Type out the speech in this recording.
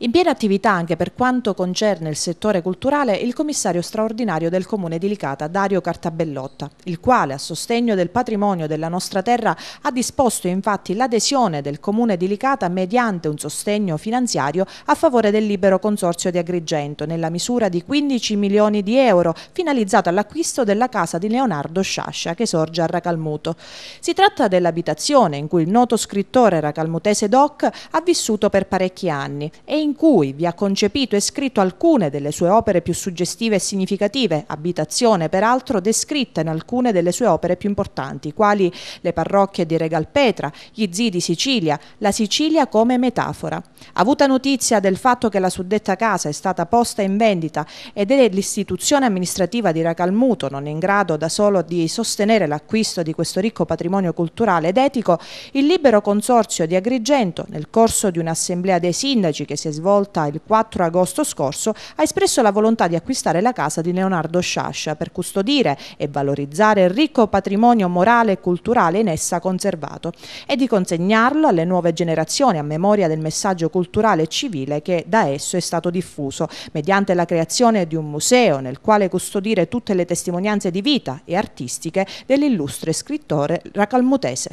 In piena attività anche per quanto concerne il settore culturale il commissario straordinario del comune di Licata Dario Cartabellotta, il quale a sostegno del patrimonio della nostra terra ha disposto infatti l'adesione del comune di Licata mediante un sostegno finanziario a favore del libero consorzio di Agrigento nella misura di 15 milioni di euro finalizzato all'acquisto della casa di Leonardo Sciascia che sorge a Racalmuto. Si tratta dell'abitazione in cui il noto scrittore racalmutese Doc ha vissuto per parecchi anni e in in cui vi ha concepito e scritto alcune delle sue opere più suggestive e significative, abitazione peraltro descritta in alcune delle sue opere più importanti, quali le parrocchie di Regalpetra, gli zii di Sicilia, la Sicilia come metafora. Avuta notizia del fatto che la suddetta casa è stata posta in vendita ed è l'istituzione amministrativa di Racalmuto non in grado da solo di sostenere l'acquisto di questo ricco patrimonio culturale ed etico, il libero consorzio di Agrigento, nel corso di un'assemblea dei sindaci che si è svolta il 4 agosto scorso, ha espresso la volontà di acquistare la casa di Leonardo Sciascia per custodire e valorizzare il ricco patrimonio morale e culturale in essa conservato e di consegnarlo alle nuove generazioni a memoria del messaggio culturale e civile che da esso è stato diffuso, mediante la creazione di un museo nel quale custodire tutte le testimonianze di vita e artistiche dell'illustre scrittore racalmutese.